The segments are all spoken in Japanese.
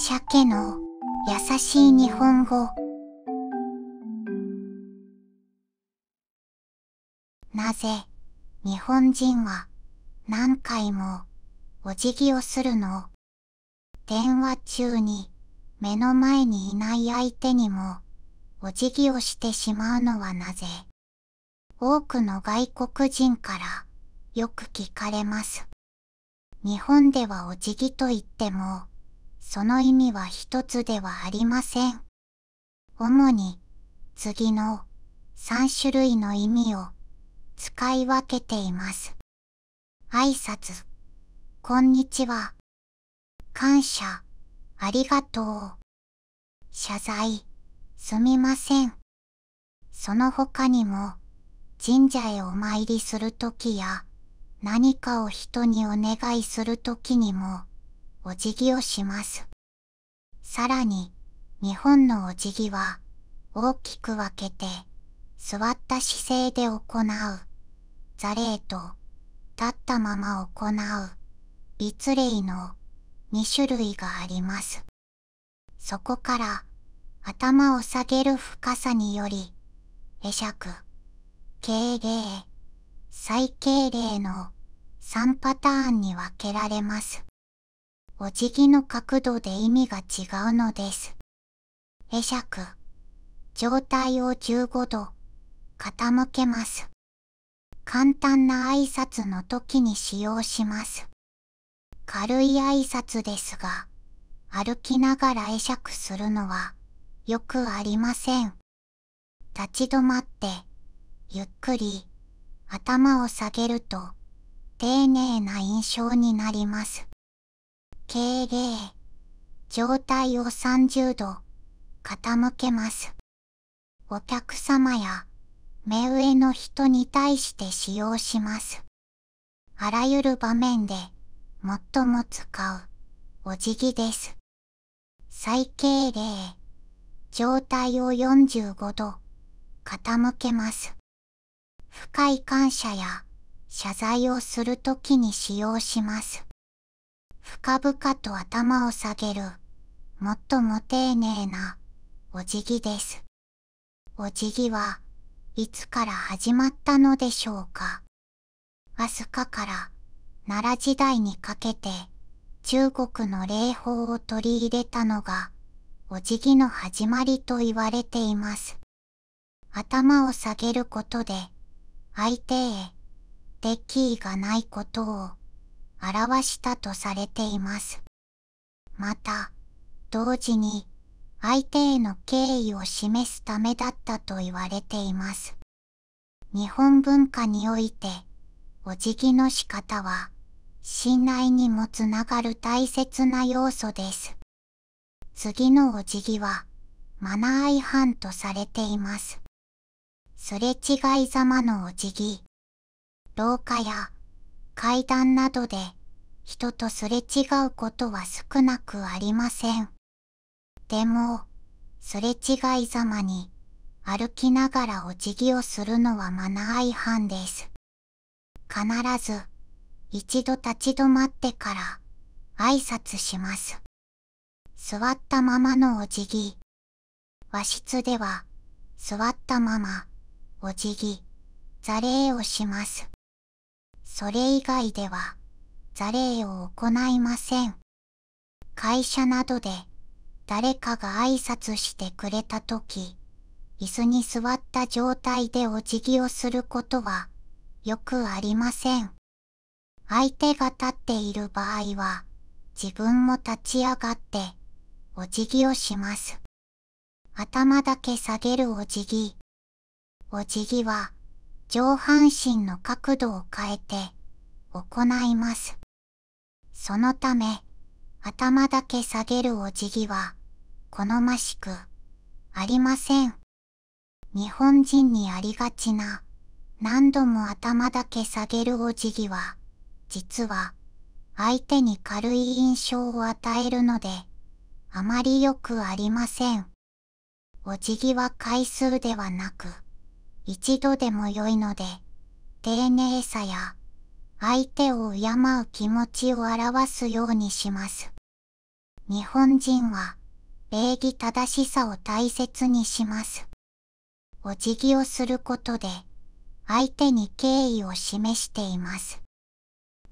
鮭の優しい日本語なぜ日本人は何回もお辞儀をするの電話中に目の前にいない相手にもお辞儀をしてしまうのはなぜ多くの外国人からよく聞かれます。日本ではお辞儀といってもその意味は一つではありません。主に、次の3種類の意味を使い分けています。挨拶、こんにちは、感謝、ありがとう、謝罪、すみません。その他にも、神社へお参りするときや、何かを人にお願いするときにも、お辞儀をします。さらに、日本のお辞儀は、大きく分けて、座った姿勢で行う、座礼と、立ったまま行う、立礼の2種類があります。そこから、頭を下げる深さにより、会釈、敬礼、最敬礼の3パターンに分けられます。お辞儀の角度で意味が違うのです。会釈。状態を15度傾けます。簡単な挨拶の時に使用します。軽い挨拶ですが、歩きながら会釈するのはよくありません。立ち止まって、ゆっくり頭を下げると丁寧な印象になります。敬礼。状態を30度傾けます。お客様や目上の人に対して使用します。あらゆる場面で最も使うお辞儀です。最敬礼。状態を45度傾けます。深い感謝や謝罪をするときに使用します。深々と頭を下げる、もっとも丁寧な、お辞儀です。お辞儀はいつから始まったのでしょうか飛鳥から奈良時代にかけて中国の霊法を取り入れたのがお辞儀の始まりと言われています。頭を下げることで相手へデキーがないことを表したとされています。また、同時に相手への敬意を示すためだったと言われています。日本文化において、お辞儀の仕方は、信頼にもつながる大切な要素です。次のお辞儀は、マナー違反とされています。すれ違いざまのお辞儀。廊下や階段などで人とすれ違うことは少なくありません。でも、すれ違いざまに歩きながらお辞儀をするのはマナー違反です。必ず一度立ち止まってから挨拶します。座ったままのお辞儀。和室では座ったままお辞儀、座礼をします。それ以外では、座礼を行いません。会社などで、誰かが挨拶してくれたとき、椅子に座った状態でお辞儀をすることは、よくありません。相手が立っている場合は、自分も立ち上がって、お辞儀をします。頭だけ下げるお辞儀。お辞儀は、上半身の角度を変えて行います。そのため、頭だけ下げるお辞儀は好ましくありません。日本人にありがちな何度も頭だけ下げるお辞儀は実は相手に軽い印象を与えるのであまり良くありません。お辞儀は回数ではなく一度でも良いので、丁寧さや相手を敬う気持ちを表すようにします。日本人は礼儀正しさを大切にします。お辞儀をすることで相手に敬意を示しています。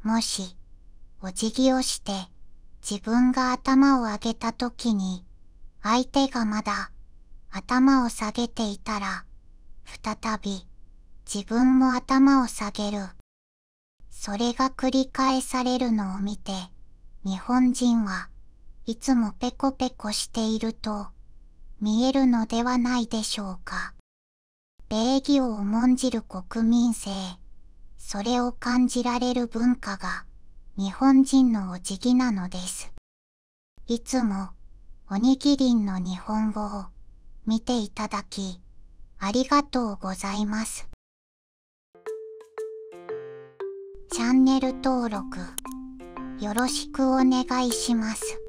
もし、お辞儀をして自分が頭を上げた時に相手がまだ頭を下げていたら再び自分も頭を下げるそれが繰り返されるのを見て日本人はいつもペコペコしていると見えるのではないでしょうか礼儀を重んじる国民性それを感じられる文化が日本人のお辞儀なのですいつもおにぎりんの日本語を見ていただきありがとうございます。チャンネル登録よろしくお願いします。